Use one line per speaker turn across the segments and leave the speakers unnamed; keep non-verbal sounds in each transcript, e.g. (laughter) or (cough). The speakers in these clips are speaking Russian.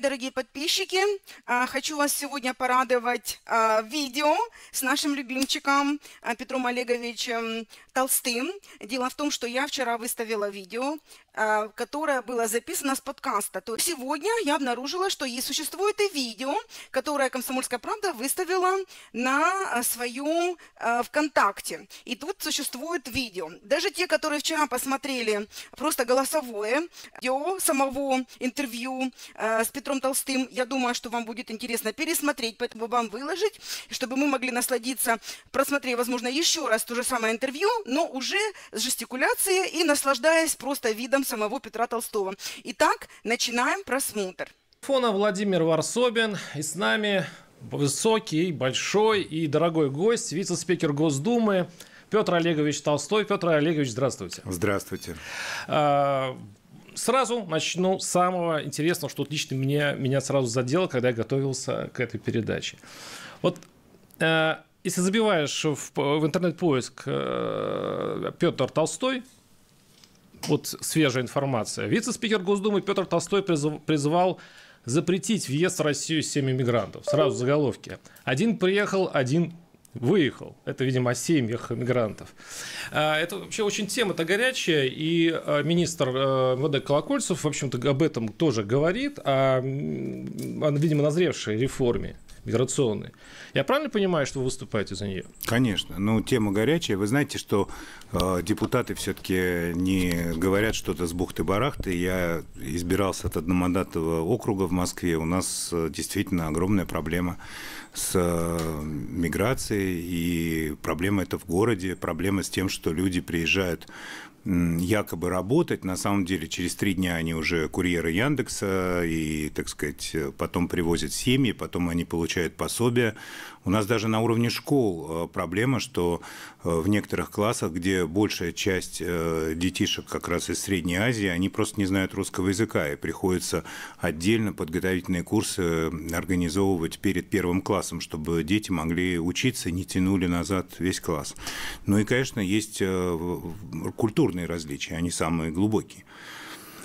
дорогие подписчики, а, хочу вас сегодня порадовать а, видео с нашим любимчиком а, Петром Олеговичем Толстым. Дело в том,
что я вчера выставила видео, а, которое было записано с подкаста. То есть сегодня я обнаружила, что есть существует и видео, которое «Комсомольская правда» выставила
на а, своем а, ВКонтакте. И тут существует видео. Даже те, которые вчера посмотрели просто голосовое видео самого интервью с Петром Толстым, я думаю, что вам будет интересно пересмотреть, поэтому вам выложить, чтобы мы могли насладиться, просмотреть, возможно, еще раз то же самое интервью, но уже с жестикуляцией и наслаждаясь просто видом самого Петра Толстого. Итак, начинаем просмотр.
Фона Владимир Варсобин и с нами высокий, большой и дорогой гость, вице-спикер Госдумы Петр Олегович Толстой. Петр Олегович, здравствуйте. Здравствуйте. А, сразу начну с самого интересного, что лично меня, меня сразу задело, когда я готовился к этой передаче. Вот э, если забиваешь в, э, в интернет-поиск э, Петр Толстой, вот свежая информация. Вице-спикер Госдумы Петр Толстой призв, призвал запретить въезд в Россию семь иммигрантов. Сразу заголовки. Один приехал, один выехал. Это, видимо, о семьях мигрантов. А, это вообще очень тема-то горячая, и э, министр э, МВД Колокольцев, в общем-то, об этом тоже говорит, а, о, видимо, назревшей реформе миграционные. Я правильно понимаю,
что вы выступаете за нее? Конечно. Ну, тема горячая. Вы знаете, что э, депутаты все-таки не говорят что-то с бухты-барахты. Я избирался от одномандатного округа в Москве. У нас э, действительно огромная проблема с э, миграцией. И проблема это в городе, проблема с тем, что люди приезжают якобы работать. На самом деле через три дня они уже курьеры Яндекса и, так сказать, потом привозят семьи, потом они получают пособие. У нас даже на уровне школ э, проблема, что э, в некоторых классах, где большая часть э, детишек как раз из Средней Азии, они просто не знают русского языка, и приходится отдельно подготовительные курсы организовывать перед первым классом, чтобы дети могли учиться, не тянули назад весь класс. Ну и, конечно, есть культурные различия, они самые глубокие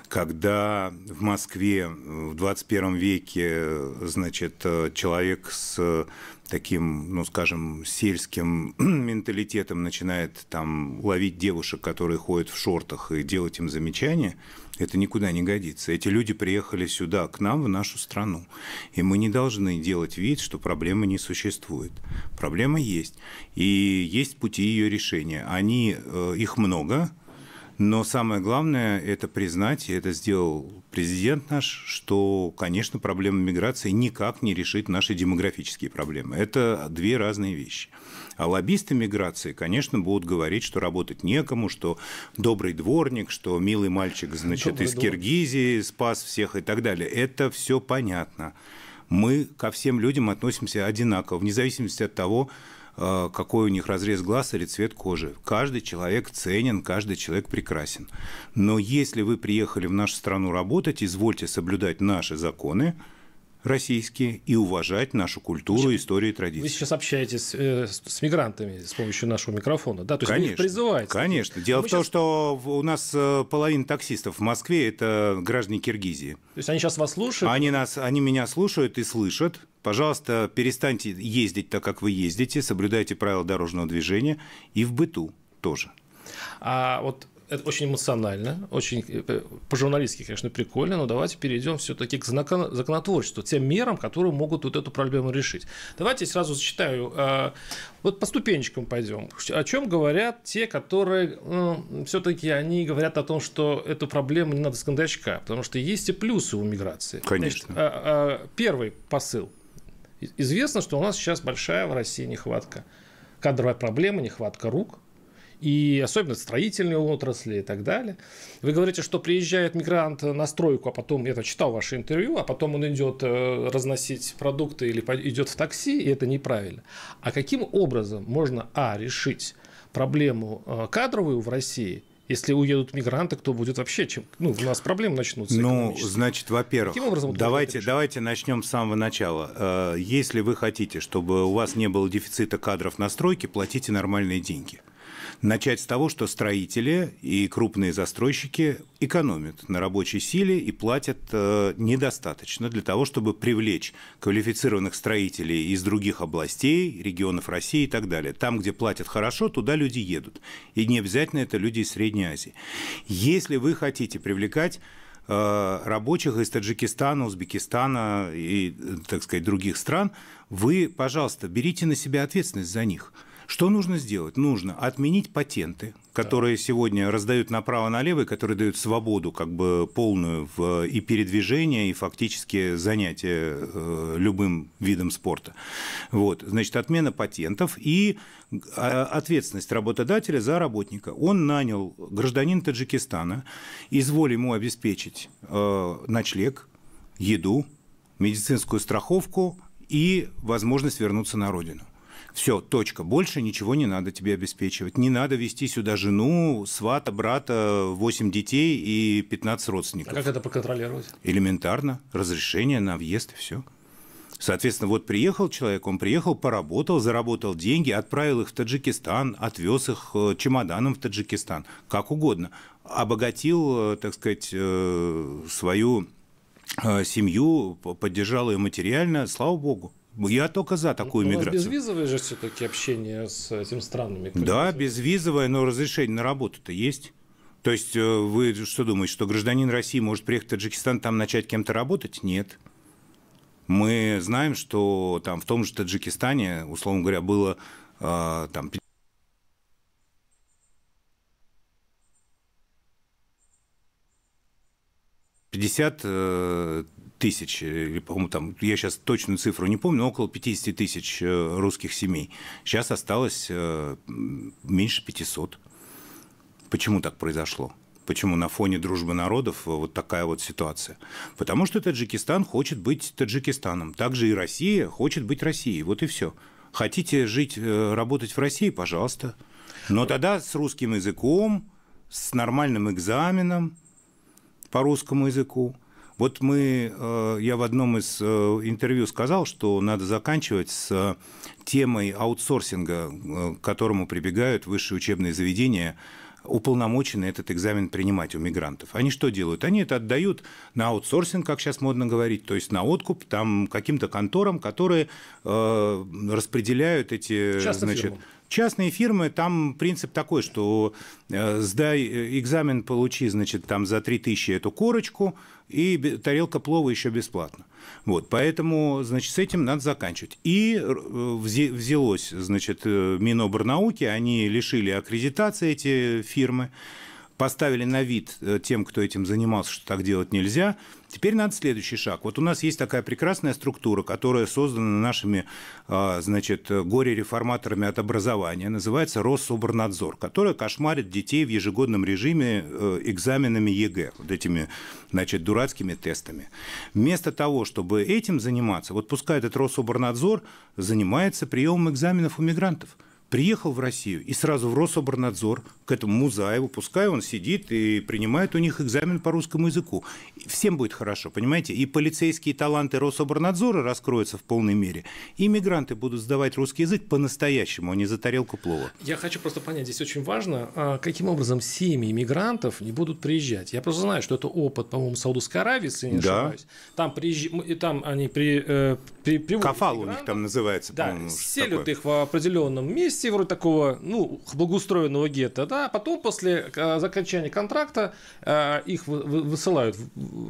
когда в Москве в 21 веке, значит, человек с таким, ну, скажем, сельским (clears throat) менталитетом начинает там ловить девушек, которые ходят в шортах, и делать им замечания, это никуда не годится. Эти люди приехали сюда, к нам, в нашу страну. И мы не должны делать вид, что проблемы не существует. Проблема есть. И есть пути ее решения. Они, э, их много, но самое главное – это признать, и это сделал президент наш, что, конечно, проблема миграции никак не решит наши демографические проблемы. Это две разные вещи. А лоббисты миграции, конечно, будут говорить, что работать некому, что добрый дворник, что милый мальчик, значит, добрый из двор. Киргизии спас всех и так далее. Это все понятно. Мы ко всем людям относимся одинаково, вне зависимости от того, Э, какой у них разрез глаз или цвет кожи. Каждый человек ценен, каждый человек прекрасен. Но если вы приехали в нашу страну работать, извольте соблюдать наши законы, российские и уважать нашу культуру, Значит, историю и традиции.
Вы сейчас общаетесь э, с, с мигрантами с помощью нашего микрофона, да? То есть конечно, вы их призываете?
Конечно. Дело ну, мы в том, сейчас... что у нас э, половина таксистов в Москве – это граждане Киргизии.
То есть они сейчас вас слушают?
Они, нас, они меня слушают и слышат. Пожалуйста, перестаньте ездить так, как вы ездите, соблюдайте правила дорожного движения и в быту тоже.
А вот это очень эмоционально, очень э, э, по-журналистски, конечно, прикольно, но давайте перейдем все-таки к законотворчеству, тем мерам, которые могут вот эту проблему решить. Давайте сразу зачитаю, а, вот по ступенечкам пойдем. О чем говорят те, которые ну, все-таки они говорят о том, что эту проблему не надо с кондачка, потому что есть и плюсы у миграции. Конечно. Значит, а, первый посыл. Известно, что у нас сейчас большая в России нехватка кадровая проблема, нехватка рук – и особенно строительные отрасли и так далее. Вы говорите, что приезжает мигрант на стройку, а потом, я это читал ваше интервью, а потом он идет э, разносить продукты или идет в такси, и это неправильно. А каким образом можно, а, решить проблему э, кадровую в России – если уедут мигранты, кто будет вообще чем? Ну, у нас проблемы начнутся. Ну, значит,
во-первых, давайте, давайте начнем с самого начала. Э, если вы хотите, чтобы у вас не было дефицита кадров на стройке, платите нормальные деньги. Начать с того, что строители и крупные застройщики экономят на рабочей силе и платят э, недостаточно для того, чтобы привлечь квалифицированных строителей из других областей, регионов России и так далее. Там, где платят хорошо, туда люди едут. И не обязательно это люди из Средней Азии. Если вы хотите привлекать э, рабочих из Таджикистана, Узбекистана и, э, так сказать, других стран, вы, пожалуйста, берите на себя ответственность за них. Что нужно сделать? Нужно отменить патенты, которые да. сегодня раздают направо-налево, и которые дают свободу как бы полную в, и передвижение, и фактически занятие э, любым видом спорта. Вот, значит, отмена патентов и а, ответственность работодателя за работника. Он нанял гражданин Таджикистана, изволь ему обеспечить э, ночлег, еду, медицинскую страховку и возможность вернуться на родину. Все, точка. Больше ничего не надо тебе обеспечивать. Не надо вести сюда жену, свата, брата, 8 детей и 15 родственников. А как
это проконтролировать?
Элементарно. Разрешение на въезд и все. Соответственно, вот приехал человек, он приехал, поработал, заработал деньги, отправил их в Таджикистан, отвез их э, чемоданом в Таджикистан, как угодно. Обогатил, э, так сказать, э, свою семью, поддержал ее материально, слава богу. Я только за ну, такую ну, миграцию.
безвизовое же все-таки общение с этими странами. Да,
безвизовое, но разрешение на работу-то есть. То есть э, вы что думаете, что гражданин России может приехать в Таджикистан, там начать кем-то работать? Нет. Мы знаем, что там в том же Таджикистане, условно говоря, было э, там пятьдесят э, тысяч, или, по-моему, там, я сейчас точную цифру не помню, но около 50 тысяч э, русских семей. Сейчас осталось э, меньше 500. Почему так произошло? Почему на фоне дружбы народов э, вот такая вот ситуация? Потому что Таджикистан хочет быть Таджикистаном. Также и Россия хочет быть Россией. Вот и все. Хотите жить, работать в России, пожалуйста. Но тогда с русским языком, с нормальным экзаменом по русскому языку. Вот мы, э, я в одном из э, интервью сказал, что надо заканчивать с э, темой аутсорсинга, к которому прибегают высшие учебные заведения, уполномочены этот экзамен принимать у мигрантов. Они что делают? Они это отдают на аутсорсинг, как сейчас модно говорить, то есть на откуп там каким-то конторам, которые э, распределяют эти... Частным значит, фирмам. Частные фирмы, там принцип такой, что э, сдай э, экзамен, получи, значит, там за 3000 эту корочку, и тарелка плова еще бесплатно. Вот, поэтому, значит, с этим надо заканчивать. И э, взялось, значит, Миноборнауки, они лишили аккредитации эти фирмы, поставили на вид э, тем, кто этим занимался, что так делать нельзя. Теперь надо следующий шаг. Вот у нас есть такая прекрасная структура, которая создана нашими а, значит, горе-реформаторами от образования, называется Россоборнадзор, которая кошмарит детей в ежегодном режиме э, экзаменами ЕГЭ, вот этими значит, дурацкими тестами. Вместо того, чтобы этим заниматься, вот пускай этот Россоборнадзор занимается приемом экзаменов у мигрантов приехал в Россию и сразу в Рособорнадзор к этому Музаеву, пускай он сидит и принимает у них экзамен по русскому языку. Всем будет хорошо, понимаете? И полицейские таланты Рособорнадзора раскроются в полной мере, и мигранты будут сдавать русский язык по-настоящему, а не за тарелку плова.
Я хочу просто понять, здесь очень важно, а, каким образом семьи мигрантов не будут приезжать. Я просто знаю, что это опыт, по-моему, Саудовской Аравии, если не да. ошибаюсь. Там, приезж... там они при... Э, при... Кафал у них там называется, да, по-моему. селят такое. их в определенном месте, вроде такого, ну, благоустроенного гетто, да, да, а потом после э, закончания контракта э, их высылают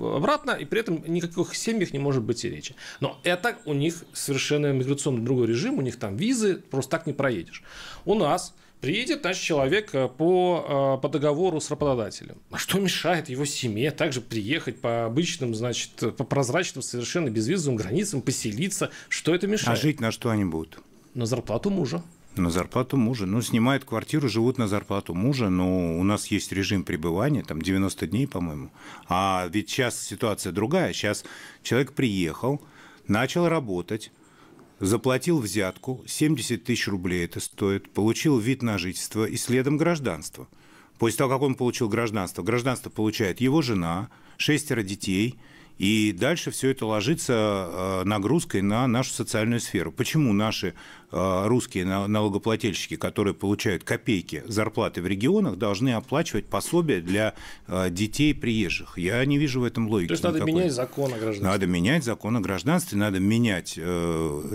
обратно, и при этом никаких семьях не может быть и речи. Но это у них совершенно миграционный другой режим, у них там визы, просто так не проедешь. У нас Приедет, значит, человек э, по, по договору с работодателем. А что мешает его семье также приехать по обычным, значит, по прозрачным, совершенно безвизовым границам, поселиться? Что это мешает? А жить на что они будут? На зарплату мужа.
На зарплату мужа. Ну, снимают квартиру, живут на зарплату мужа, но ну, у нас есть режим пребывания, там 90 дней, по-моему. А ведь сейчас ситуация другая. Сейчас человек приехал, начал работать, заплатил взятку, 70 тысяч рублей это стоит, получил вид на жительство и следом гражданство. После того, как он получил гражданство, гражданство получает его жена, шестеро детей – и дальше все это ложится э, нагрузкой на нашу социальную сферу. Почему наши э, русские налогоплательщики, которые получают копейки зарплаты в регионах, должны оплачивать пособия для э, детей приезжих? Я не вижу в этом логики. То есть никакой. надо менять
закон о гражданстве.
Надо менять закон о гражданстве, надо менять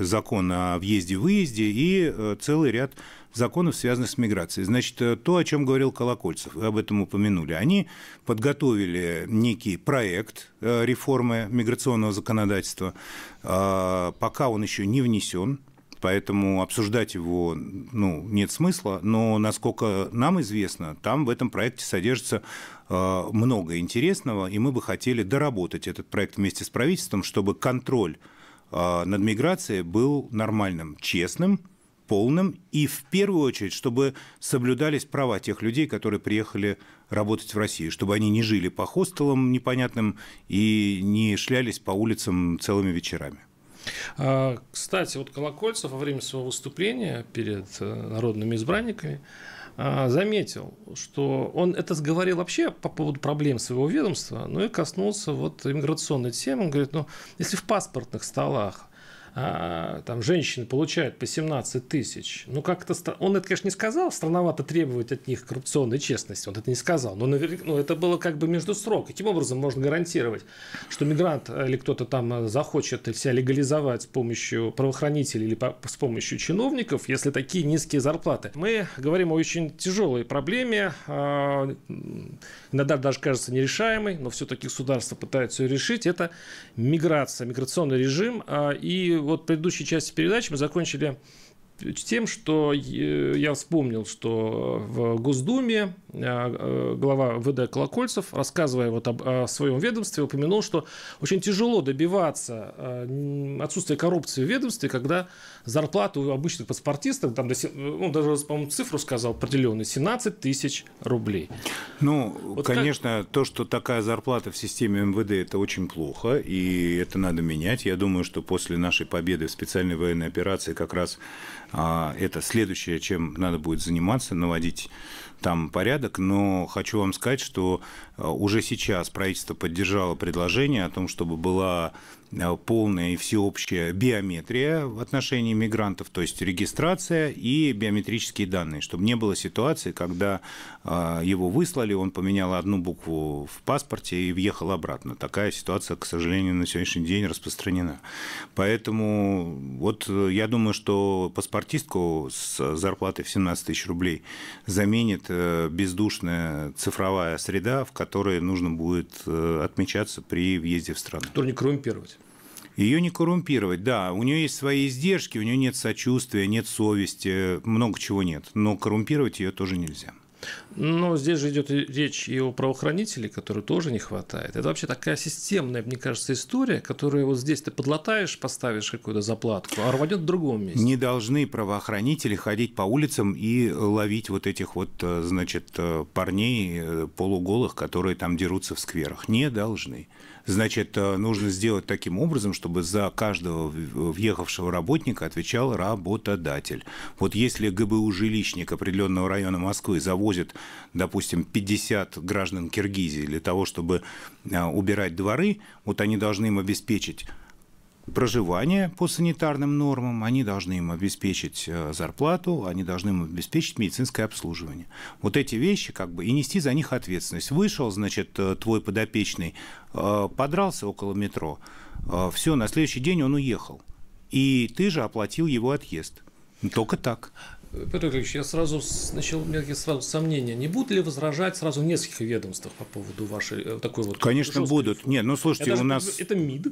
закон о въезде-выезде и целый ряд законов, связанных с миграцией. Значит, э, то, о чем говорил Колокольцев, вы об этом упомянули, они подготовили некий проект э, реформы миграционного законодательства. А, пока он еще не внесен, поэтому обсуждать его ну, нет смысла. Но, насколько нам известно, там в этом проекте содержится э, много интересного, и мы бы хотели доработать этот проект вместе с правительством, чтобы контроль над миграцией был нормальным, честным, полным и в первую очередь, чтобы соблюдались права тех людей, которые приехали работать в Россию, чтобы они не жили по хостелам непонятным и не шлялись по улицам целыми вечерами.
А, кстати, вот Колокольцев во время своего выступления перед э, народными избранниками а, заметил, что он это говорил вообще по поводу проблем своего ведомства, но и коснулся вот иммиграционной темы. Он говорит, ну, если в паспортных столах а, там женщины получают по 17 тысяч. Ну, как-то... Он это, конечно, не сказал, странновато требовать от них коррупционной честности, он это не сказал, но наверняка, ну, это было как бы между срок. Каким образом можно гарантировать, что мигрант э, или кто-то там э, захочет себя легализовать с помощью правоохранителей или по, с помощью чиновников, если такие низкие зарплаты? Мы говорим о очень тяжелой проблеме, а, иногда даже кажется нерешаемой, но все-таки государство пытается ее решить. Это миграция, миграционный режим а, и вот предыдущей части передачи мы закончили тем, что э, я вспомнил, что в Госдуме Э, глава ВД Колокольцев, рассказывая вот об, о своем ведомстве, упомянул, что очень тяжело добиваться э, отсутствия коррупции в ведомстве, когда зарплата у обычных паспортистов, там, э, он даже, по-моему, цифру сказал определенную, 17 тысяч рублей.
Ну, вот конечно, как... то, что такая зарплата в системе МВД, это очень плохо, и это надо менять. Я думаю, что после нашей победы в специальной военной операции как раз а, это следующее, чем надо будет заниматься, наводить там порядок, но хочу вам сказать, что э, уже сейчас правительство поддержало предложение о том, чтобы была э, полная и всеобщая биометрия в отношении мигрантов, то есть регистрация и биометрические данные, чтобы не было ситуации, когда э, его выслали, он поменял одну букву в паспорте и въехал обратно. Такая ситуация, к сожалению, на сегодняшний день распространена. Поэтому вот я думаю, что паспортистку с зарплатой в 17 тысяч рублей заменит бездушная цифровая среда, в которой нужно будет э, отмечаться при въезде в страну.
Которую не коррумпировать.
Ее не коррумпировать, да. У нее есть свои издержки, у нее нет сочувствия, нет совести, много чего нет. Но коррумпировать ее тоже нельзя.
Но здесь же идет речь и о правоохранителей, которые тоже не хватает. Это вообще такая системная, мне кажется, история, которую вот здесь ты подлатаешь, поставишь какую-то заплатку, а рванет в другом месте. Не должны правоохранители
ходить по улицам и э, ловить вот этих вот, э, значит, э, парней полуголых, которые там дерутся в скверах. Не должны. Значит, э, нужно сделать таким образом, чтобы за каждого въехавшего работника отвечал работодатель. Вот если ГБУ жилищник определенного района Москвы завозит, допустим, 50 граждан Киргизии для того, чтобы э, убирать дворы, вот они должны им обеспечить проживание по санитарным нормам, они должны им обеспечить э, зарплату, они должны им обеспечить медицинское обслуживание. Вот эти вещи как бы и нести за них ответственность. Вышел, значит, э, твой подопечный, э, подрался около метро, все, на следующий день он уехал. И ты же оплатил его отъезд. Только так.
Петр Ильич, я сразу начал, у меня есть сразу сомнения, не будут ли возражать сразу нескольких ведомствах по поводу вашей такой вот... Конечно, будут. Нет, ну слушайте, это у нас... Это МИД,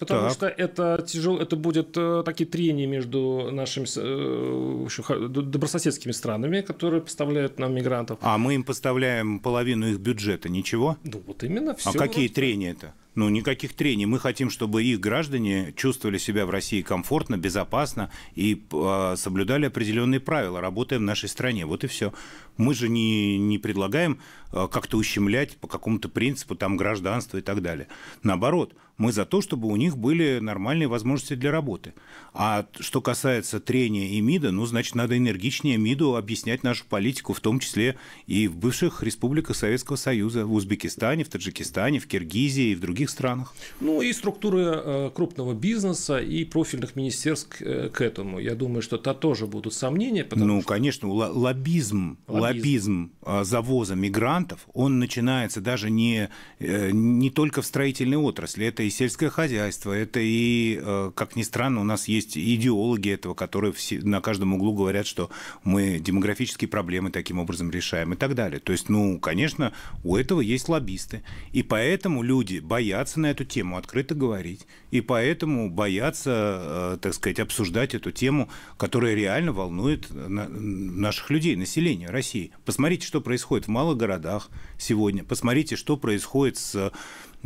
Потому так. что это тяжело, это будут э, такие трения между нашими э, общем, добрососедскими странами, которые поставляют нам мигрантов.
А мы им поставляем половину их бюджета, ничего?
Ну вот именно все. А какие вот...
трения это? Ну, никаких трений. Мы хотим, чтобы их граждане чувствовали себя в России комфортно, безопасно и э, соблюдали определенные правила, работая в нашей стране. Вот и все. Мы же не, не предлагаем э, как-то ущемлять по какому-то принципу там гражданство и так далее. Наоборот, мы за то, чтобы у них были нормальные возможности для работы. А что касается трения и МИДа, ну, значит, надо энергичнее МИДу объяснять нашу политику, в том числе и в бывших республиках Советского Союза, в Узбекистане, в Таджикистане, в Киргизии и в других странах.
Ну и структуры э, крупного бизнеса и профильных министерств э, к этому. Я думаю, что то тоже будут сомнения.
Ну, что... конечно, лоббизм, лоббизм, лоббизм а, завоза мигрантов, он начинается даже не, э, не только в строительной отрасли, это и и сельское хозяйство, это и, э, как ни странно, у нас есть идеологи этого, которые на каждом углу говорят, что мы демографические проблемы таким образом решаем и так далее. То есть, ну, конечно, у этого есть лоббисты. И поэтому люди боятся на эту тему открыто говорить. И поэтому боятся, э, так сказать, обсуждать эту тему, которая реально волнует э, наших людей, населения России. Посмотрите, что происходит в малых городах сегодня. Посмотрите, что происходит с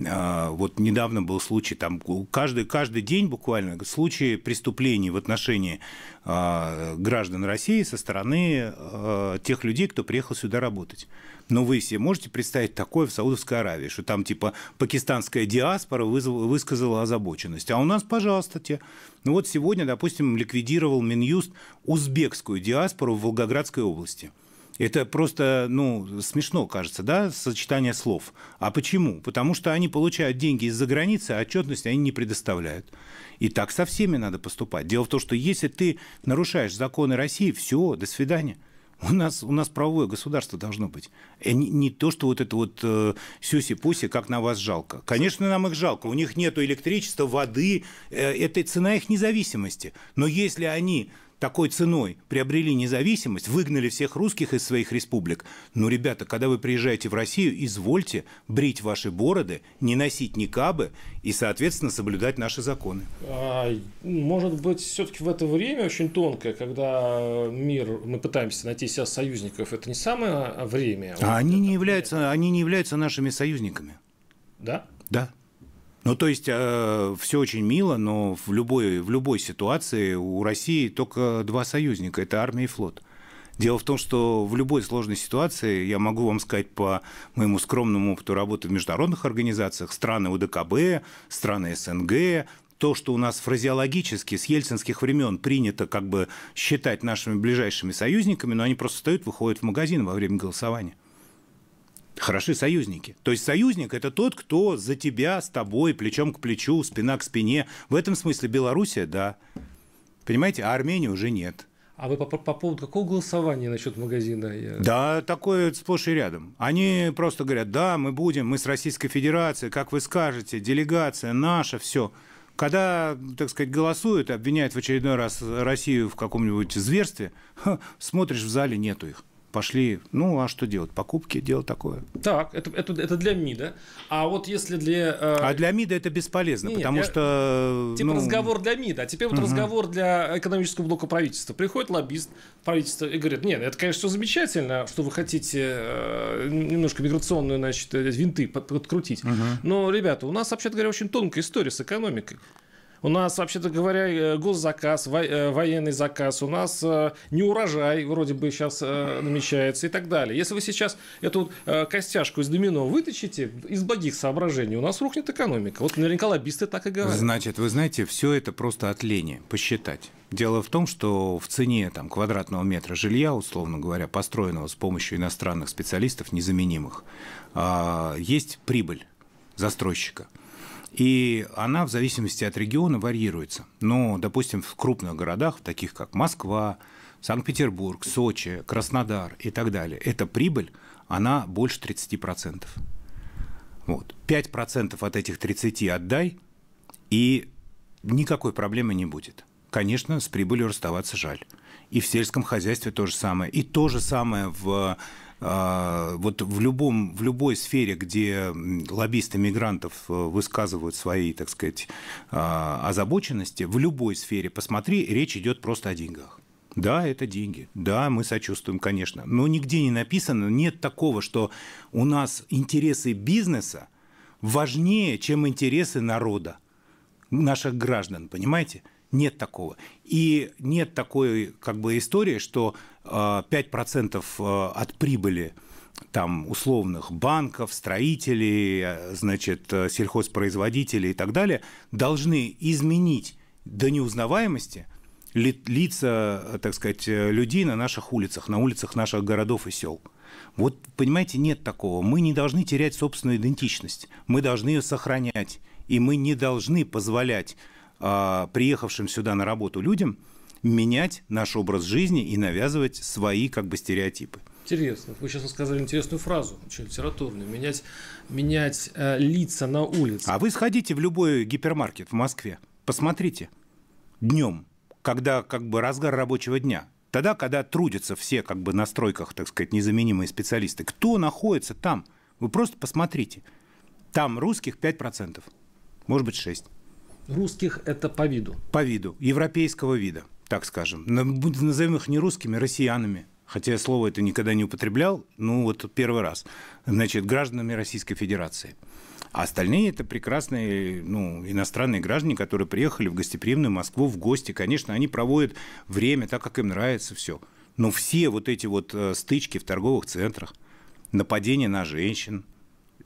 а, вот недавно был случай, там каждый, каждый день буквально случаи преступлений в отношении а, граждан России со стороны а, тех людей, кто приехал сюда работать. Но вы себе можете представить такое в Саудовской Аравии, что там типа пакистанская диаспора высказала озабоченность. А у нас, пожалуйста, те. Ну вот сегодня, допустим, ликвидировал Минюст узбекскую диаспору в Волгоградской области – это просто, ну, смешно кажется, да, сочетание слов. А почему? Потому что они получают деньги из-за границы, а отчетность они не предоставляют. И так со всеми надо поступать. Дело в том, что если ты нарушаешь законы России, все, до свидания. У нас, у нас правовое государство должно быть. И э, не, не то, что вот это вот э, сюси-пуси, как на вас жалко. Конечно, нам их жалко. У них нет электричества, воды. Э, это цена их независимости. Но если они такой ценой приобрели независимость, выгнали всех русских из своих республик. Но, ребята, когда вы приезжаете в Россию, извольте брить ваши бороды, не носить никабы и, соответственно, соблюдать наши законы.
Может быть, все-таки в это время очень тонкое, когда мир, мы пытаемся найти себя союзников, это не самое время. А вот
они, не являются, они не являются нашими союзниками. Да? Да. Ну, то есть э, все очень мило, но в любой, в любой ситуации у России только два союзника – это армия и флот. Дело в том, что в любой сложной ситуации, я могу вам сказать по моему скромному опыту работы в международных организациях, страны УДКБ, страны СНГ, то, что у нас фразеологически с ельцинских времен принято как бы считать нашими ближайшими союзниками, но они просто встают, выходят в магазин во время голосования. Хороши союзники. То есть союзник – это тот, кто за тебя, с тобой, плечом к плечу, спина к спине. В этом смысле Белоруссия – да. Понимаете, а Армении уже нет.
А вы по, по поводу какого голосования насчет магазина? Я...
Да, такое сплошь и рядом. Они просто говорят, да, мы будем, мы с Российской Федерацией, как вы скажете, делегация наша, все. Когда, так сказать, голосуют, обвиняют в очередной раз Россию в каком-нибудь зверстве, ха, смотришь, в зале нету их пошли, ну а что делать, покупки, дело такое.
Так, это, это, это для МИДа. А вот если для... Э... А для МИДа это бесполезно, не, потому для...
что... Типа ну... разговор
для МИДа, а теперь вот угу. разговор для экономического блока правительства. Приходит лоббист правительства и говорит, нет, это, конечно, замечательно, что вы хотите э, немножко миграционную, значит, э, винты подкрутить, угу. но, ребята, у нас, вообще говоря, очень тонкая история с экономикой у нас, вообще-то говоря, э, госзаказ, э, военный заказ, у нас э, не урожай вроде бы сейчас намечается и так далее. Если вы сейчас эту костяшку из домино вытащите из благих соображений, у нас рухнет экономика. Вот наверняка лоббисты так и говорят.
Значит, вы знаете, все это просто от лени посчитать. Дело в том, что в цене там, квадратного метра жилья, условно говоря, построенного с помощью иностранных специалистов, незаменимых, а, есть прибыль застройщика – и она в зависимости от региона варьируется. Но, допустим, в крупных городах, таких как Москва, Санкт-Петербург, Сочи, Краснодар и так далее, эта прибыль, она больше 30%. Вот. 5% от этих 30 отдай, и никакой проблемы не будет. Конечно, с прибылью расставаться жаль. И в сельском хозяйстве то же самое. И то же самое в а, вот в, любом, в любой сфере, где лоббисты мигрантов э, высказывают свои, так сказать, а, озабоченности, в любой сфере, посмотри, речь идет просто о деньгах. Да, это деньги. Да, мы сочувствуем, конечно. Но нигде не написано, нет такого, что у нас интересы бизнеса важнее, чем интересы народа, наших граждан, понимаете? Нет такого. И нет такой как бы истории, что 5% а, а, от прибыли там условных банков, строителей, а, значит, э, сельхозпроизводителей и так далее, должны изменить до неузнаваемости лица, так сказать, э, людей на наших улицах, на улицах наших городов и сел. Вот, понимаете, нет такого. Мы не должны терять собственную идентичность. Мы должны ее сохранять. И мы не должны позволять а, приехавшим сюда на работу людям менять наш образ жизни и навязывать свои как бы стереотипы.
Интересно. Вы сейчас сказали интересную фразу, очень литературную. Менять, менять э, лица на улице. А
вы сходите в любой гипермаркет в Москве, посмотрите днем, когда как бы разгар рабочего дня, тогда, когда трудятся все как бы на стройках, так сказать, незаменимые специалисты, кто находится там? Вы просто посмотрите. Там русских 5%, может быть 6%. Русских это по виду. По виду, европейского вида, так скажем. Назовем их не русскими, россиянами. Хотя я слово это никогда не употреблял, ну вот первый раз. Значит, гражданами Российской Федерации. А остальные это прекрасные ну, иностранные граждане, которые приехали в гостеприимную Москву в гости. Конечно, они проводят время так, как им нравится все. Но все вот эти вот э, стычки в торговых центрах, нападения на женщин,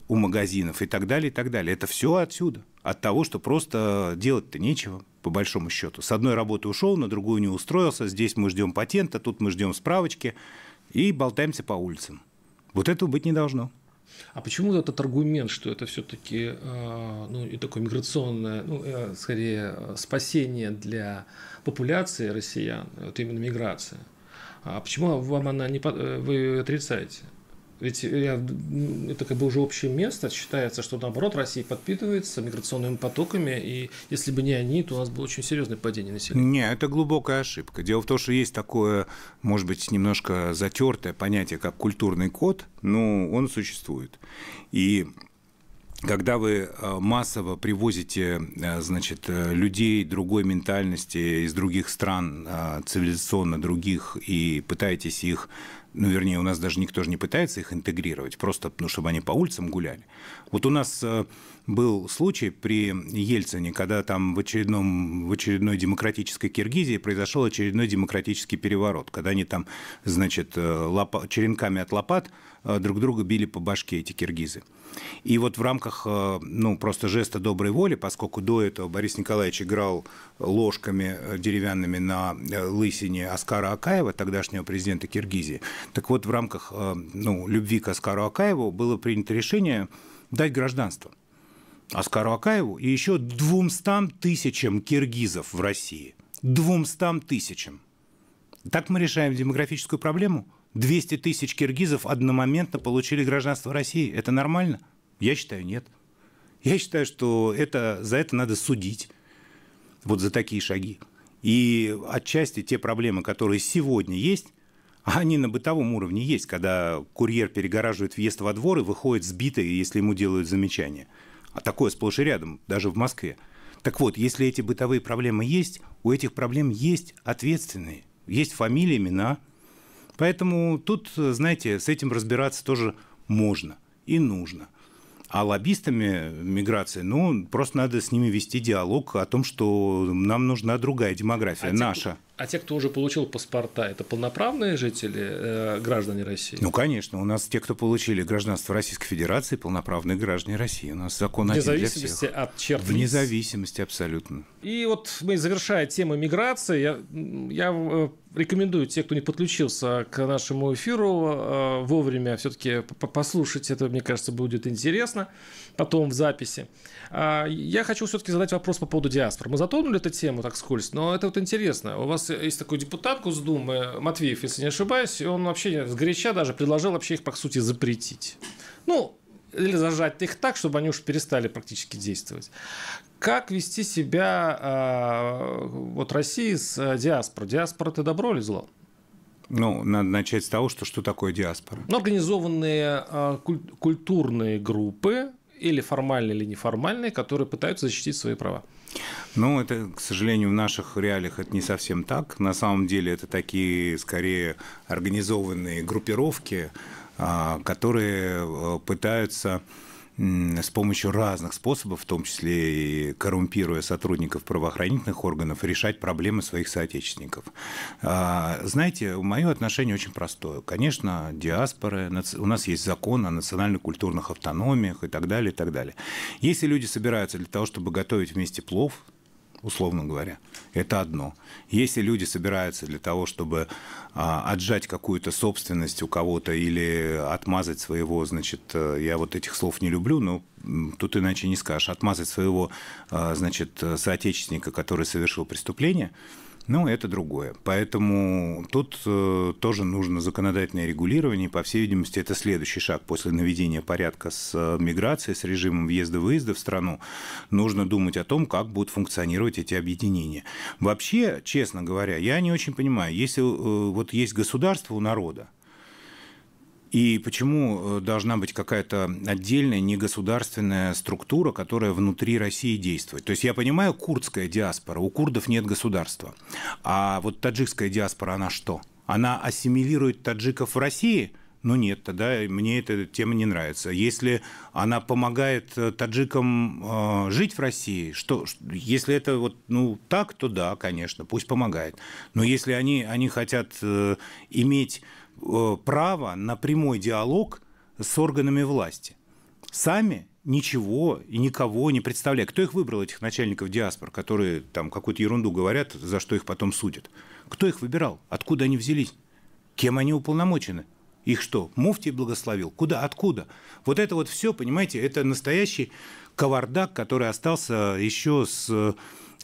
у магазинов и так далее, и так далее. Это все отсюда. От того, что просто делать-то нечего, по большому счету. С одной работы ушел, на другую не устроился. Здесь мы ждем патента, тут мы
ждем справочки и болтаемся по улицам.
Вот этого быть не должно.
А почему этот аргумент, что это все-таки э, ну, и такое миграционное, ну, э, скорее, спасение для популяции россиян, вот именно миграция? А почему вам она не э, вы отрицаете? Ведь э, я ну, это как бы уже общее место. Считается, что наоборот Россия подпитывается миграционными потоками, и если бы не они, то у нас было очень серьезное падение населения.
Не, это глубокая ошибка. Дело в том, что есть такое, может быть, немножко затертое понятие, как культурный код, но ну, он существует. И когда вы э, массово привозите э, значит, людей другой ментальности из других стран, цивилизационно других, и пытаетесь их ну, вернее, у нас даже никто же не пытается их интегрировать, просто, ну, чтобы они по улицам гуляли. Вот у нас э, был случай при Ельцине, когда там в, очередном, в очередной демократической Киргизии произошел очередной демократический переворот, когда они там, значит, э, лопа, черенками от лопат э, друг друга били по башке эти киргизы. И вот в рамках, э, ну, просто жеста доброй воли, поскольку до этого Борис Николаевич играл ложками деревянными на лысине Аскара Акаева, тогдашнего президента Киргизии, так вот в рамках, ну, любви к Аскару Акаеву было принято решение дать гражданство. Оскару Акаеву и еще 200 тысячам киргизов в России. 200 тысячам. Так мы решаем демографическую проблему? 200 тысяч киргизов одномоментно получили гражданство России. Это нормально? Я считаю, нет. Я считаю, что это, за это надо судить. Вот за такие шаги. И отчасти те проблемы, которые сегодня есть, они на бытовом уровне есть, когда курьер перегораживает въезд во двор и выходит сбитый, если ему делают замечания. А такое сплошь и рядом, даже в Москве. Так вот, если эти бытовые проблемы есть, у этих проблем есть ответственные, есть фамилии, имена. Поэтому тут, знаете, с этим разбираться тоже можно и нужно. А лоббистами миграции, ну, просто надо с ними вести диалог о том, что нам нужна другая демография, а наша.
А те, кто уже получил паспорта, это полноправные жители, э, граждане России? Ну,
конечно. У нас те, кто получили гражданство Российской Федерации, полноправные граждане России. У нас закон один для всех. Вне зависимости от черт В независимости абсолютно.
И вот мы, завершая тему миграции, я, я э, рекомендую те, кто не подключился к нашему эфиру, э, вовремя все-таки послушать. Это, мне кажется, будет интересно потом в записи. А, я хочу все-таки задать вопрос по поводу диаспор. Мы затронули эту тему так скользь, но это вот интересно. У вас есть такой депутат Госдумы, Матвеев, если не ошибаюсь, и он вообще сгоряча даже предложил вообще их, по сути, запретить. Ну, или зажать их так, чтобы они уж перестали практически действовать как вести себя а, вот России с э, диаспорой? Диаспора – это добро или зло?
Ну, надо начать с того, что что такое диаспора.
Ну, организованные а, куль- культурные группы, или формальные, или неформальные, которые пытаются защитить свои права.
Ну, это, к сожалению, в наших реалиях это не совсем так. На самом деле это такие, скорее, организованные группировки, а, которые э, пытаются с помощью разных способов, в том числе и коррумпируя сотрудников правоохранительных органов, решать проблемы своих соотечественников. А, знаете, мое отношение очень простое. Конечно, диаспоры, у нас есть закон о национально-культурных автономиях и так далее, и так далее. Если люди собираются для того, чтобы готовить вместе плов, условно говоря. Это одно. Если люди собираются для того, чтобы а, отжать какую-то собственность у кого-то или отмазать своего, значит, э, я вот этих слов не люблю, но тут иначе не скажешь, отмазать своего, а, значит, э, соотечественника, который совершил преступление – ну, это другое. Поэтому тут э, тоже нужно законодательное регулирование. По всей видимости, это следующий шаг после наведения порядка с э, миграцией, с режимом въезда-выезда в страну. Нужно думать о том, как будут функционировать эти объединения. Вообще, честно говоря, я не очень понимаю, если э, вот есть государство у народа, и почему э, должна быть какая-то отдельная негосударственная структура, которая внутри России действует? То есть я понимаю, курдская диаспора, у курдов нет государства. А вот таджикская диаспора, она что? Она ассимилирует таджиков в России? Ну нет, тогда мне эта тема не нравится. Если она помогает э, таджикам э, жить в России, что, если это вот ну так, то да, конечно, пусть помогает. Но если они они хотят э, иметь Э, право на прямой диалог с органами власти. Сами ничего и никого не представляют Кто их выбрал, этих начальников диаспор, которые там какую-то ерунду говорят, за что их потом судят? Кто их выбирал? Откуда они взялись? Кем они уполномочены? Их что, муфтий благословил? Куда? Откуда? Вот это вот все, понимаете, это настоящий кавардак, который остался еще с э,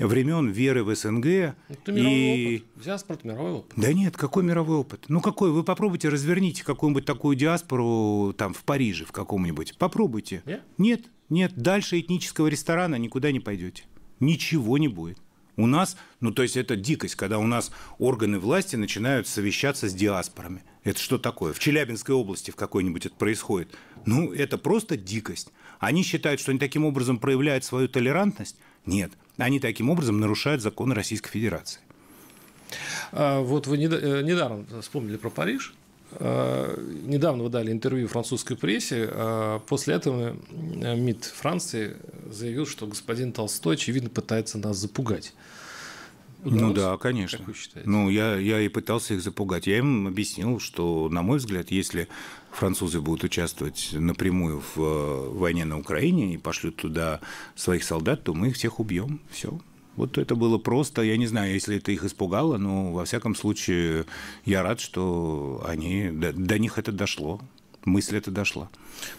времен веры в СНГ. Ну, это и...
опыт. Диаспора – мировой опыт.
Да нет, какой мировой опыт? Ну какой? Вы попробуйте разверните какую-нибудь такую диаспору там в Париже в каком-нибудь. Попробуйте. Нет? Нет, нет. Дальше этнического ресторана никуда не пойдете. Ничего не будет. У нас, ну то есть это дикость, когда у нас органы власти начинают совещаться с диаспорами. Это что такое? В Челябинской области в какой-нибудь это происходит. Ну, это просто дикость. Они считают, что они таким образом проявляют свою толерантность, нет. Они таким образом нарушают законы Российской Федерации.
А, вот вы недавно э, вспомнили про Париж. А, недавно вы дали интервью французской прессе. А, после этого э, МИД Франции заявил, что господин Толстой, очевидно, пытается нас запугать. Удалось? Ну да, конечно. Как вы считаете?
Ну, я, я и пытался их запугать. Я им объяснил, что, на мой взгляд, если французы будут участвовать напрямую в э, войне на Украине и пошлют туда своих солдат, то мы их всех убьем. Все. Вот это было просто. Я не знаю, если это их испугало, но, во всяком случае, я рад, что они, до, до них это дошло мысль это дошла.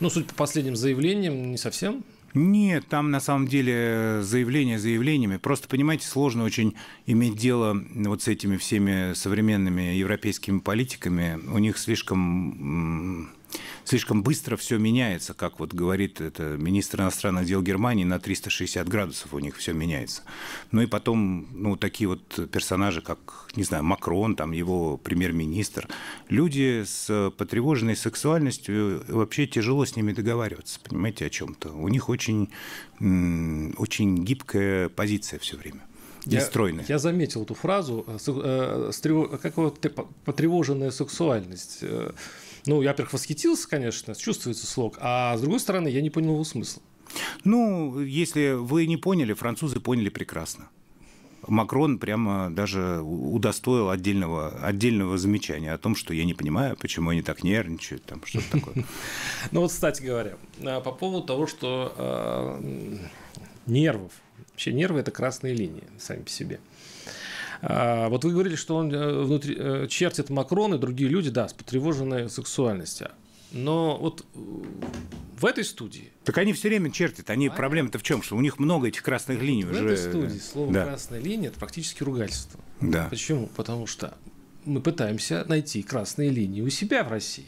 Ну, суть по последним заявлениям, не совсем нет, там на самом деле
э, заявления заявлениями. Просто, понимаете, сложно очень иметь дело вот с этими всеми современными европейскими политиками. У них слишком слишком быстро все меняется, как вот говорит это министр иностранных дел Германии, на 360 градусов у них все меняется. Ну и потом, ну, такие вот персонажи, как, не знаю, Макрон, там его премьер-министр, люди с потревоженной сексуальностью, э, вообще тяжело с ними договариваться, понимаете, о чем-то. У них очень, очень гибкая позиция все время
я, Я заметил эту фразу, э, э, как вот потревоженная сексуальность. Э, ну, я, во-первых, восхитился, конечно, чувствуется слог, а с другой стороны, я не понял его смысла. Ну, если вы не поняли, французы поняли прекрасно.
Макрон прямо даже удостоил отдельного, отдельного замечания о том, что я не понимаю, почему они так нервничают, там что-то такое. (laughs)
Ну вот, кстати говоря, а, по поводу того, что а, нервов, вообще нервы – это красные линии сами по себе – а, вот вы говорили, что он э, внутри э, чертит Макрон и другие люди, да, с потревоженной сексуальностью. Но вот э, в этой студии.
Так они все время чертят. Они а проблема-то в чем? Что у них много этих красных линий вот уже. В этой студии слово да.
красная линия это практически ругательство. Да. Почему? Потому что мы пытаемся найти красные линии у себя в России.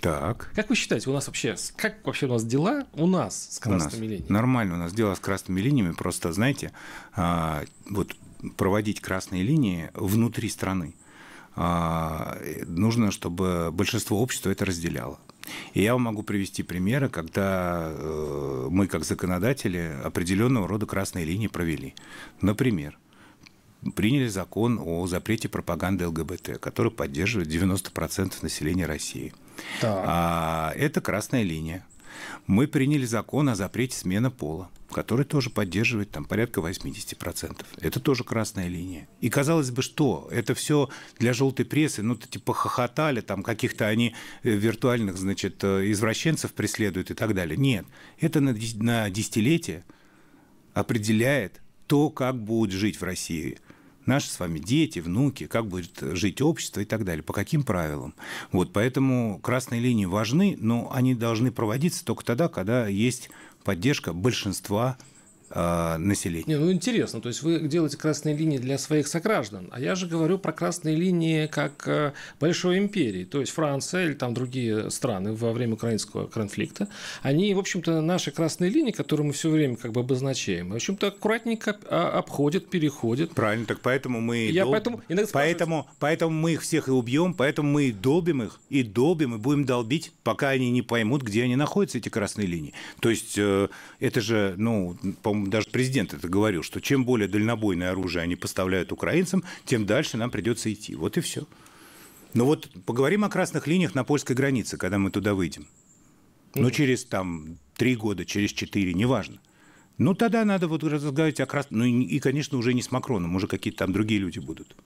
Так. Как вы считаете, у нас вообще, как вообще у нас дела у нас с красными у нас. линиями?
Нормально у нас дела с красными линиями, просто, знаете, а, вот проводить красные линии внутри страны. А, нужно, чтобы большинство общества это разделяло. И я вам могу привести примеры, когда э, мы, как законодатели, определенного рода красные линии провели. Например, приняли закон о запрете пропаганды ЛГБТ, который поддерживает 90% населения России. Так. А, это красная линия. Мы приняли закон о запрете смены пола, который тоже поддерживает там порядка 80%. Это тоже красная линия. И казалось бы, что это все для желтой прессы, ну, типа хохотали, там каких-то они э, виртуальных, значит, э, извращенцев преследуют и так далее. Нет, это на, на десятилетие определяет то, как будет жить в России – наши с вами дети, внуки, как будет жить общество и так далее, по каким правилам. Вот, поэтому красные линии важны, но они должны проводиться только тогда, когда есть поддержка большинства э, населения.
Не, ну интересно, то есть вы делаете красные линии для своих сограждан, а я же говорю про красные линии как э, большой империи, то есть Франция или там другие страны во время украинского конфликта, они, в общем-то, наши красные линии, которые мы все время как бы обозначаем, в общем-то, аккуратненько а, обходят,
переходят. Правильно, так поэтому мы... Я дол... поэтому, иногда поэтому, поэтому мы их всех и убьем, поэтому мы и долбим их, и долбим, и будем долбить, пока они не поймут, где они находятся, эти красные линии. То есть э, это же, ну, по по-моему, даже президент это говорил, что чем более дальнобойное оружие они поставляют украинцам, тем дальше нам придется идти. Вот и все. Но ну вот поговорим о красных линиях на польской границе, когда мы туда выйдем. Ну, через там три года, через четыре, неважно. Ну, тогда надо вот разговаривать о красных. Ну, и, и, конечно, уже не с Макроном, уже какие-то там другие люди будут.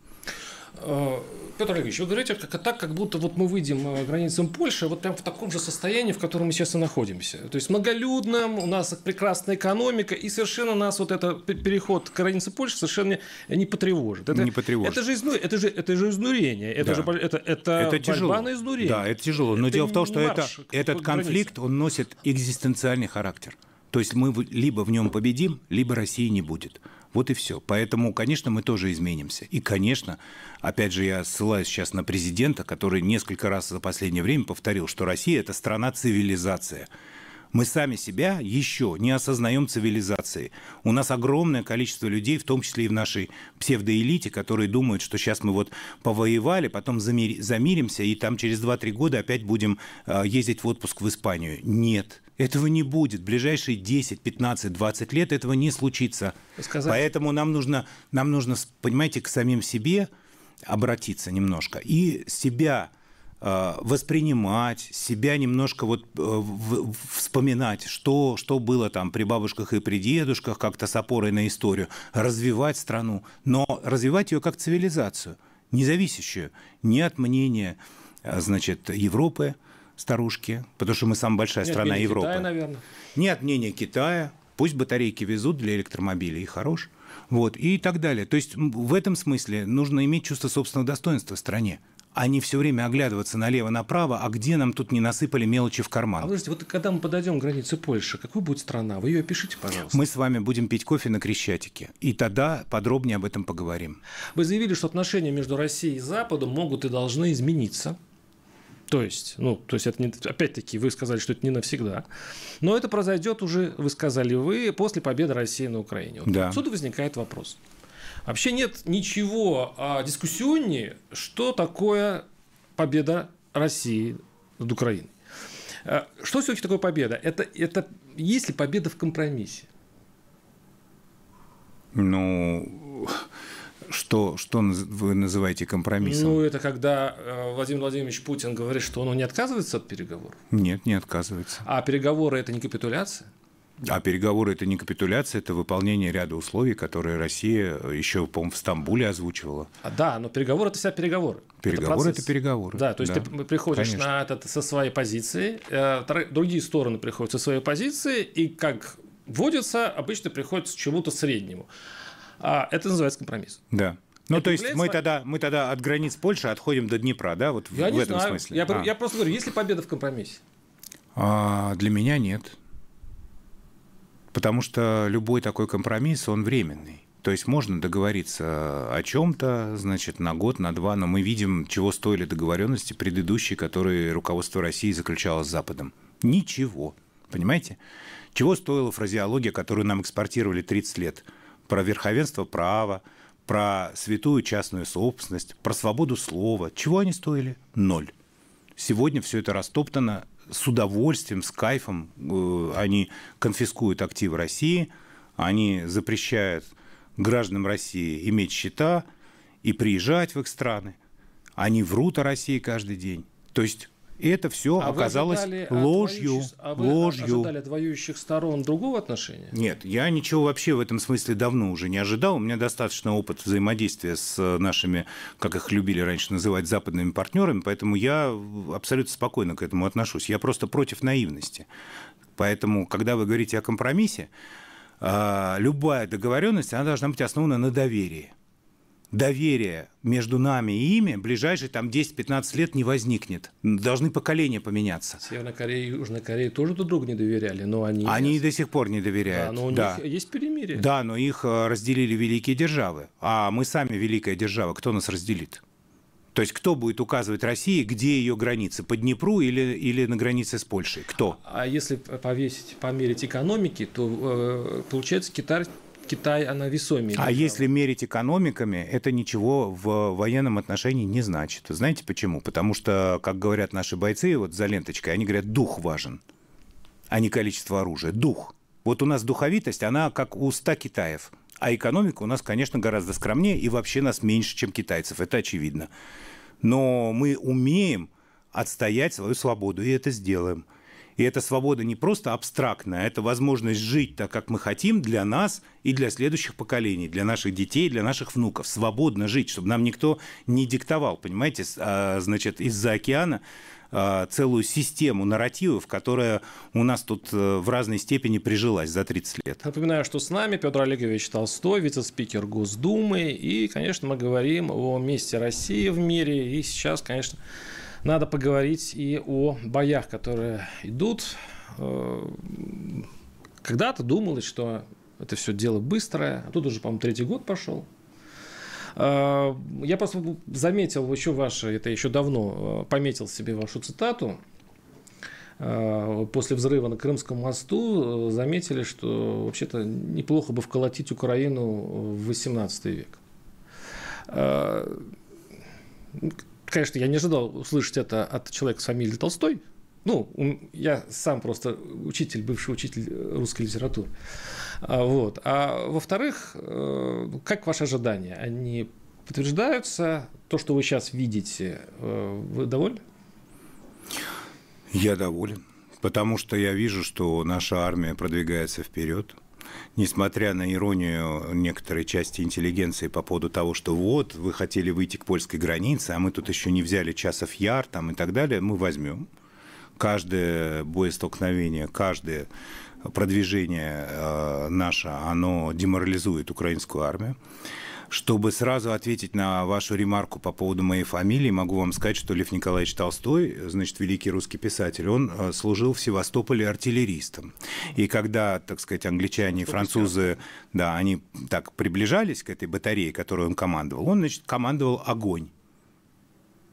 Э, Петр Олегович, вы говорите как, так, как будто вот мы выйдем э, границам Польши вот прям в таком же состоянии, в котором мы сейчас и находимся. То есть многолюдно, у нас прекрасная экономика, и совершенно нас вот этот переход к границе Польши совершенно не потревожит. Это, не потревожит. Это же, изну, это же, это же изнурение, это да. же это, это, это тяжело. на изнурение. Да,
это тяжело. Но это дело в том, что это, этот конфликт, он носит экзистенциальный характер. То есть мы либо в нем победим, либо России не будет. Вот и все. Поэтому, конечно, мы тоже изменимся. И, конечно, опять же, я ссылаюсь сейчас на президента, который несколько раз за последнее время повторил, что Россия – это страна-цивилизация мы сами себя еще не осознаем цивилизации. У нас огромное количество людей, в том числе и в нашей псевдоэлите, которые думают, что сейчас мы вот повоевали, потом замиримся, и там через 2-3 года опять будем а, ездить в отпуск в Испанию. Нет. Этого не будет. В ближайшие 10, 15, 20 лет этого не случится. Сказать... Поэтому нам нужно, нам нужно, понимаете, к самим себе обратиться немножко и себя э, воспринимать, себя немножко вот э, в, вспоминать, что, что было там при бабушках и при дедушках, как-то с опорой на историю, развивать страну, но развивать ее как цивилизацию, независящую ни от мнения э, значит, Европы, старушки, потому что мы самая большая Нет, страна Европы. Китая, наверное. Нет мнения Китая. Пусть батарейки везут для электромобилей, и хорош. Вот, и так далее. То есть в этом смысле нужно иметь чувство собственного достоинства в стране а не все время оглядываться налево-направо, а где нам тут не насыпали мелочи в карман. А
подождите, вот когда мы подойдем к границе
Польши, какой будет страна? Вы ее опишите, пожалуйста. Мы с вами будем пить кофе на Крещатике, и тогда
подробнее об этом поговорим. Вы заявили, что отношения между Россией и Западом могут и должны измениться. То есть, ну, то есть это не, опять-таки вы сказали, что это не навсегда. Но это произойдет уже, вы сказали вы, после победы России на Украине. Вот да. Отсюда возникает вопрос. Вообще нет ничего а, дискуссионнее, что такое победа России над Украиной. А, что все-таки такое победа? Это, это есть ли победа в компромиссе?
Ну, что, что вы называете компромиссом?
Ну, это когда э, Владимир Владимирович Путин говорит, что он не отказывается от переговоров.
Нет, не отказывается.
А переговоры – это не капитуляция?
А переговоры это не капитуляция, это выполнение ряда условий, которые Россия э, еще, по-моему, в Стамбуле озвучивала. А,
да, но переговоры это вся переговоры.
Переговоры это, переговоры. Да, то есть да, ты
приходишь на этот со своей позиции, э, другие стороны приходят со своей позиции, и как водится, обычно приходят к чему-то среднему. А это называется компромисс. Да. Ну, это то есть мы тогда, мы тогда от границ Польши отходим до Днепра, да, вот
я в, в этом знаю. смысле? Я, а. я
просто говорю, есть ли победа в компромиссе?
А, для меня нет. Потому что любой такой компромисс, он временный. То есть можно договориться о чем-то, значит, на год, на два, но мы видим, чего стоили договоренности предыдущие, которые руководство России заключало с Западом. Ничего. Понимаете? Чего стоила фразеология, которую нам экспортировали 30 лет – про верховенство права, про святую частную собственность, про свободу слова. Чего они стоили? Ноль. Сегодня все это растоптано с удовольствием, с кайфом. Э, они конфискуют активы России, они запрещают гражданам России иметь счета и приезжать в их страны. Они врут о России каждый день. То есть и это все а оказалось ложью, а вы ложью. ожидали от
воюющих сторон другого отношения?
Нет, я ничего вообще в этом смысле давно уже не ожидал. У меня достаточно опыт взаимодействия с э, нашими, как их любили раньше называть, западными партнерами, поэтому я абсолютно спокойно к этому отношусь. Я просто против наивности. Поэтому, когда вы говорите о компромиссе, а, любая договоренность, она должна быть основана на доверии доверия между нами и ими в ближайшие там 10-15 лет не возникнет. Должны поколения поменяться.
Северная Корея и Южная Корея тоже друг другу не доверяли, но они... Они
и до сих пор не доверяют. Да, но у да. них
есть перемирие. Да, но
их э, разделили великие державы. А мы сами великая держава. Кто нас разделит? То есть кто будет указывать России, где ее границы, по Днепру или, или на границе с Польшей? Кто?
А если повесить, померить экономики, то э, получается Китай Китай, она весомее. А
если мерить экономиками, это ничего в военном отношении не значит. Знаете почему? Потому что, как говорят наши бойцы, вот за ленточкой, они говорят, дух важен, а не количество оружия. Дух. Вот у нас духовитость, она как у 100 Китаев. А экономика у нас, конечно, гораздо скромнее и вообще нас меньше, чем китайцев. Это очевидно. Но мы умеем отстоять свою свободу, и это сделаем. И эта свобода не просто абстрактная, а это возможность жить так, как мы хотим для нас и для следующих поколений, для наших детей, для наших внуков. Свободно жить, чтобы нам никто не диктовал, понимаете, а, значит, из-за океана а, целую систему нарративов, которая у нас тут э, в разной степени прижилась за 30 лет.
Напоминаю, что с нами Петр Олегович Толстой, вице-спикер Госдумы. И, конечно, мы говорим о месте России в мире. И сейчас, конечно, надо поговорить и о боях, которые идут. Э, когда-то думалось, что это все дело быстрое, а тут уже, по-моему, третий год пошел. Э, я просто заметил еще ваше, это еще давно, э, пометил себе вашу цитату. После взрыва на Крымском мосту заметили, что вообще-то неплохо бы вколотить Украину в 18 век конечно, я не ожидал услышать это от человека с фамилией Толстой. Ну, я сам просто учитель, бывший учитель э, русской литературы. А, вот. А во-вторых, э, как ваши ожидания? Они подтверждаются? То, что вы сейчас видите, э, вы довольны? Я доволен,
потому что я вижу, что наша армия продвигается вперед несмотря на иронию некоторой части интеллигенции по поводу того, что вот, вы хотели выйти к польской границе, а мы тут еще не взяли часов яр там и так далее, мы возьмем. Каждое боестолкновение, каждое продвижение э, наше, оно деморализует украинскую армию. Чтобы сразу ответить на вашу ремарку по поводу моей фамилии, могу вам сказать, что Лев Николаевич Толстой, значит, великий русский писатель, он э, служил в Севастополе артиллеристом. И когда, так сказать, англичане и французы, да, они так приближались к этой батарее, которую он командовал, он, значит, командовал огонь